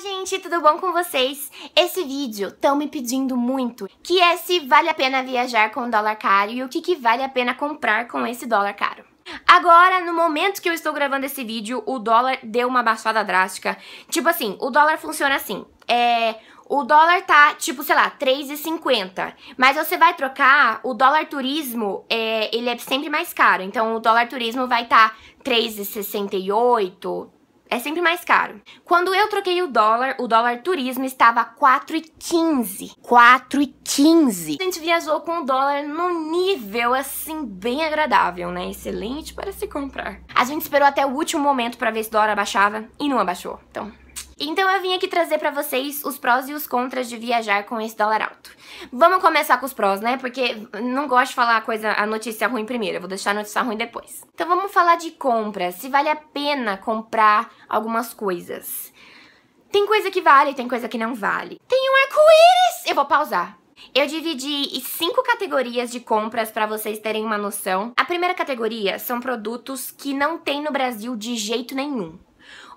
gente, tudo bom com vocês? Esse vídeo estão me pedindo muito, que é se vale a pena viajar com dólar caro e o que, que vale a pena comprar com esse dólar caro. Agora, no momento que eu estou gravando esse vídeo, o dólar deu uma baixada drástica. Tipo assim, o dólar funciona assim, é... O dólar tá, tipo, sei lá, 3,50. Mas você vai trocar, o dólar turismo, é, ele é sempre mais caro. Então, o dólar turismo vai estar tá 3,68, é sempre mais caro. Quando eu troquei o dólar, o dólar turismo estava 4,15. 4,15. A gente viajou com o dólar num nível assim bem agradável, né? Excelente para se comprar. A gente esperou até o último momento para ver se o dólar abaixava e não abaixou. Então, então eu vim aqui trazer para vocês os prós e os contras de viajar com esse dólar alto. Vamos começar com os prós, né? Porque não gosto de falar a coisa, a notícia ruim primeiro, eu vou deixar a notícia ruim depois. Então vamos falar de compras, se vale a pena comprar algumas coisas. Tem coisa que vale, tem coisa que não vale. Tem um arco-íris! Eu vou pausar. Eu dividi cinco categorias de compras para vocês terem uma noção. A primeira categoria são produtos que não tem no Brasil de jeito nenhum.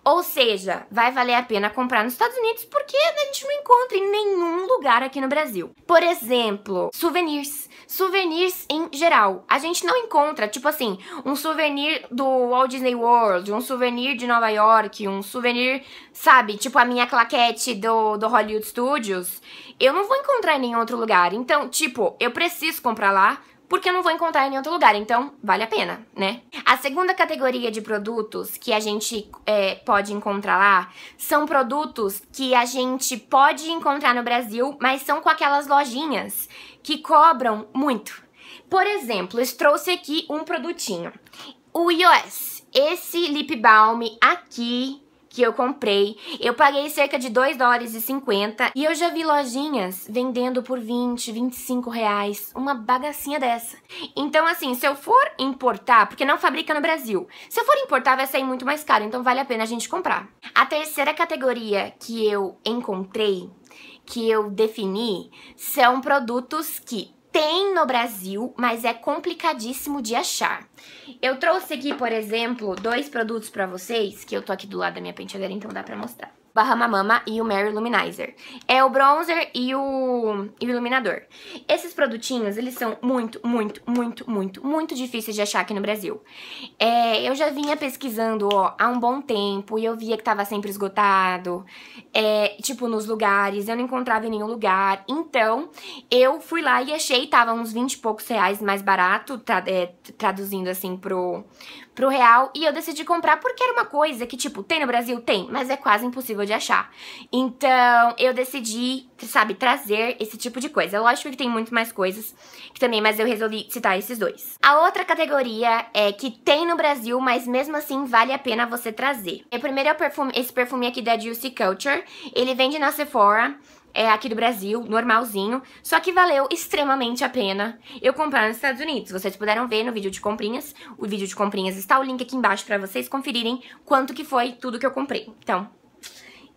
Ou seja, vai valer a pena comprar nos Estados Unidos porque a gente não encontra em nenhum lugar aqui no Brasil. Por exemplo, souvenirs. Souvenirs em geral. A gente não encontra, tipo assim, um souvenir do Walt Disney World, um souvenir de Nova York, um souvenir, sabe, tipo a minha claquete do, do Hollywood Studios. Eu não vou encontrar em nenhum outro lugar. Então, tipo, eu preciso comprar lá porque eu não vou encontrar em nenhum outro lugar, então vale a pena, né? A segunda categoria de produtos que a gente é, pode encontrar lá são produtos que a gente pode encontrar no Brasil, mas são com aquelas lojinhas que cobram muito. Por exemplo, eu trouxe aqui um produtinho, o iOS. Esse lip balm aqui que eu comprei. Eu paguei cerca de 2 dólares e 50 e eu já vi lojinhas vendendo por 20, 25 reais, uma bagacinha dessa. Então assim, se eu for importar, porque não fabrica no Brasil, se eu for importar vai sair muito mais caro, então vale a pena a gente comprar. A terceira categoria que eu encontrei, que eu defini, são produtos que tem no Brasil, mas é complicadíssimo de achar. Eu trouxe aqui, por exemplo, dois produtos para vocês, que eu tô aqui do lado da minha penteadeira, então dá para mostrar. Bahama Mama e o Mary Luminizer. É o bronzer e o, e o iluminador. Esses produtinhos, eles são muito, muito, muito, muito, muito difíceis de achar aqui no Brasil. É, eu já vinha pesquisando, ó, há um bom tempo e eu via que tava sempre esgotado, é, tipo, nos lugares, eu não encontrava em nenhum lugar. Então, eu fui lá e achei, tava uns 20 e poucos reais mais barato, tra é, traduzindo assim pro, pro real e eu decidi comprar porque era uma coisa que, tipo, tem no Brasil? Tem, mas é quase impossível de achar. Então, eu decidi, sabe, trazer esse tipo de coisa. Lógico que tem muito mais coisas que também, mas eu resolvi citar esses dois. A outra categoria é que tem no Brasil, mas mesmo assim vale a pena você trazer. O é, primeiro é o perfume, esse perfume aqui da Juicy Culture. Ele vende na Sephora é, aqui do Brasil, normalzinho, só que valeu extremamente a pena eu comprar nos Estados Unidos. Vocês puderam ver no vídeo de comprinhas, o vídeo de comprinhas está o link aqui embaixo para vocês conferirem quanto que foi tudo que eu comprei. Então,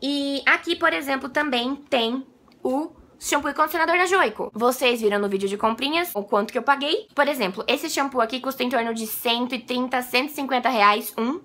e aqui, por exemplo, também tem o shampoo e condicionador da Joico. Vocês viram no vídeo de comprinhas o quanto que eu paguei. Por exemplo, esse shampoo aqui custa em torno de 130, 150 reais um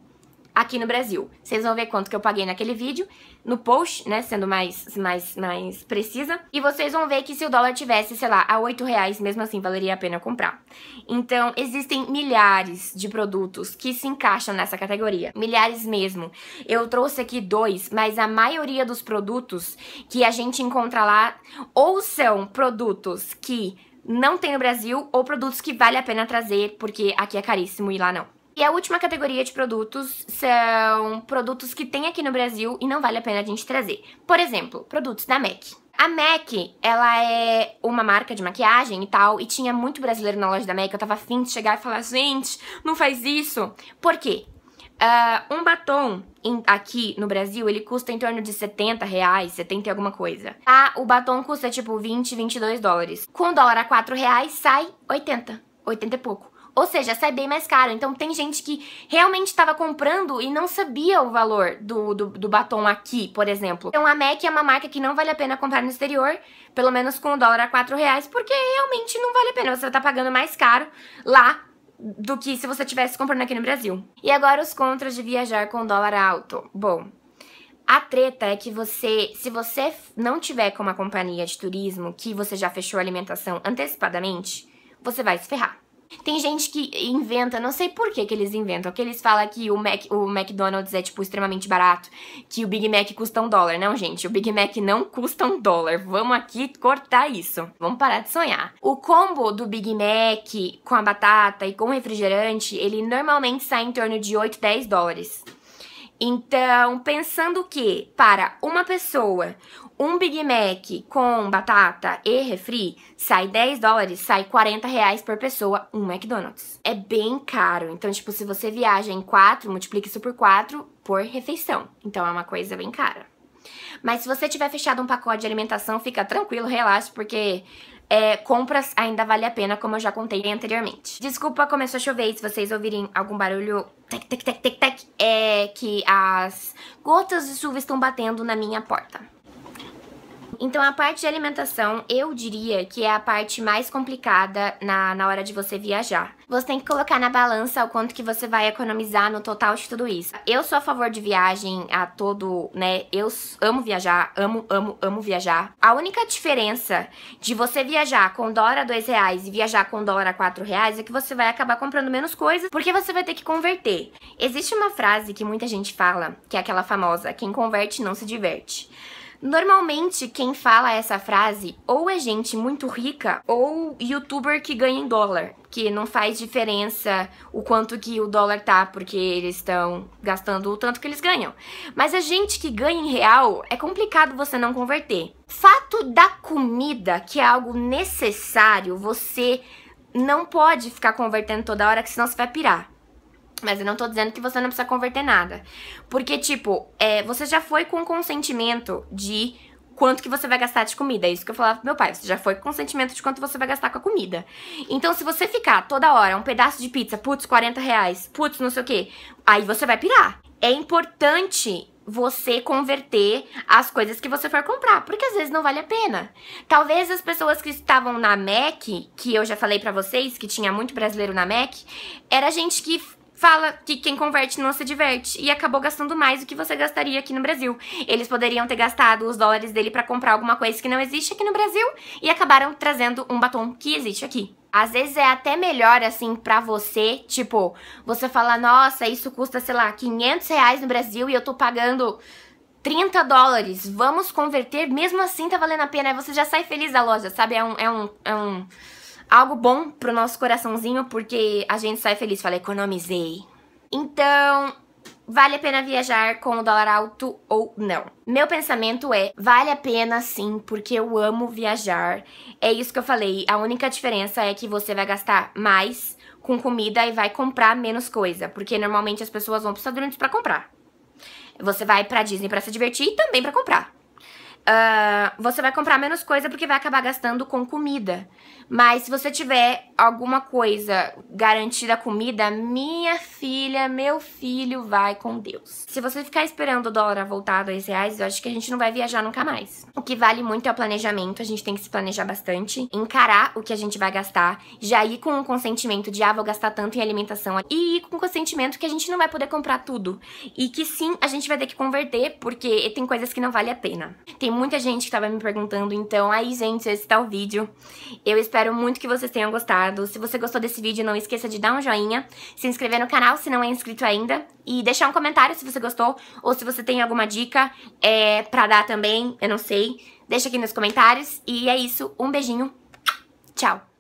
aqui no Brasil. Vocês vão ver quanto que eu paguei naquele vídeo, no post, né, sendo mais, mais, mais precisa. E vocês vão ver que se o dólar tivesse, sei lá, a 8 reais, mesmo assim valeria a pena comprar. Então, existem milhares de produtos que se encaixam nessa categoria, milhares mesmo. Eu trouxe aqui dois, mas a maioria dos produtos que a gente encontra lá ou são produtos que não tem no Brasil ou produtos que vale a pena trazer porque aqui é caríssimo e lá não. E a última categoria de produtos são produtos que tem aqui no Brasil e não vale a pena a gente trazer. Por exemplo, produtos da MAC. A MAC, ela é uma marca de maquiagem e tal, e tinha muito brasileiro na loja da MAC. Eu tava afim de chegar e falar, gente, não faz isso. Por quê? Uh, um batom em, aqui no Brasil, ele custa em torno de 70 reais, 70 e alguma coisa. Tá? O batom custa tipo 20, 22 dólares. Com dólar a 4 reais, sai 80, 80 e pouco. Ou seja, sai bem mais caro. Então tem gente que realmente estava comprando e não sabia o valor do, do, do, batom aqui, por exemplo. Então a MAC é uma marca que não vale a pena comprar no exterior, pelo menos com o dólar a 4 reais, porque realmente não vale a pena. Você tá pagando mais caro lá do que se você tivesse comprando aqui no Brasil. E agora os contras de viajar com dólar alto. Bom, a treta é que você, se você não tiver com uma companhia de turismo que você já fechou a alimentação antecipadamente, você vai se ferrar. Tem gente que inventa, não sei por que que eles inventam, que eles falam que o, Mac, o McDonald's é, tipo, extremamente barato, que o Big Mac custa um dólar. Não, gente, o Big Mac não custa um dólar. Vamos aqui cortar isso. Vamos parar de sonhar. O combo do Big Mac com a batata e com refrigerante, ele normalmente sai em torno de 8, 10 dólares. Então, pensando que para uma pessoa, um Big Mac com batata e refri sai 10 dólares, sai 40 reais por pessoa um McDonald's. É bem caro. Então, tipo, se você viaja em 4, multiplique isso por 4 por refeição. Então, é uma coisa bem cara. Mas se você tiver fechado um pacote de alimentação, fica tranquilo, relaxa, porque é, compras ainda vale a pena, como eu já contei anteriormente. Desculpa, começou a chover se vocês ouvirem algum barulho tec, tec, tec, tec, tec, é que as gotas de chuva estão batendo na minha porta então a parte de alimentação eu diria que é a parte mais complicada na, na hora de você viajar. Você tem que colocar na balança o quanto que você vai economizar no total de tudo isso. Eu sou a favor de viagem a todo, né? Eu amo viajar, amo, amo, amo viajar. A única diferença de você viajar com Dora dois reais e viajar com Dora quatro reais é que você vai acabar comprando menos coisas porque você vai ter que converter. Existe uma frase que muita gente fala, que é aquela famosa: quem converte não se diverte. Normalmente, quem fala essa frase ou é gente muito rica ou youtuber que ganha em dólar, que não faz diferença o quanto que o dólar tá, porque eles estão gastando o tanto que eles ganham. Mas a gente que ganha em real, é complicado você não converter. Fato da comida, que é algo necessário, você não pode ficar convertendo toda hora, que senão você vai pirar. Mas eu não tô dizendo que você não precisa converter nada. Porque, tipo, é, você já foi com consentimento de quanto que você vai gastar de comida. É isso que eu falava pro meu pai. Você já foi com consentimento de quanto você vai gastar com a comida. Então, se você ficar toda hora um pedaço de pizza, putz, 40 reais, putz, não sei o quê, aí você vai pirar. É importante você converter as coisas que você for comprar, porque às vezes não vale a pena. Talvez as pessoas que estavam na Mac, que eu já falei para vocês, que tinha muito brasileiro na Mac, era gente que fala que quem converte não se diverte e acabou gastando mais do que você gastaria aqui no Brasil. Eles poderiam ter gastado os dólares dele para comprar alguma coisa que não existe aqui no Brasil e acabaram trazendo um batom que existe aqui. Às vezes é até melhor, assim, pra você, tipo, você fala nossa, isso custa, sei lá, 500 reais no Brasil e eu tô pagando 30 dólares, vamos converter, mesmo assim tá valendo a pena, aí você já sai feliz da loja, sabe? É um, é um, é um algo bom pro nosso coraçãozinho, porque a gente sai feliz, fala, economizei. Então, vale a pena viajar com o dólar alto ou não? Meu pensamento é, vale a pena sim, porque eu amo viajar. É isso que eu falei, a única diferença é que você vai gastar mais com comida e vai comprar menos coisa, porque normalmente as pessoas vão pro os Estados Unidos para comprar. Você vai para Disney para se divertir e também para comprar uh, você vai comprar menos coisa porque vai acabar gastando com comida. Mas se você tiver alguma coisa garantida comida, minha filha, meu filho, vai com Deus. Se você ficar esperando o dólar voltar a dois reais, eu acho que a gente não vai viajar nunca mais. O que vale muito é o planejamento, a gente tem que se planejar bastante, encarar o que a gente vai gastar, já ir com o consentimento de, ah, vou gastar tanto em alimentação, e ir com o consentimento que a gente não vai poder comprar tudo. E que sim, a gente vai ter que converter, porque tem coisas que não vale a pena. Tem muita gente que estava me perguntando, então aí, gente, esse tá o vídeo. Eu espero muito que vocês tenham gostado. Se você gostou desse vídeo, não esqueça de dar um joinha, se inscrever no canal se não é inscrito ainda e deixar um comentário se você gostou ou se você tem alguma dica é, pra dar também, eu não sei. Deixa aqui nos comentários e é isso. Um beijinho. Tchau!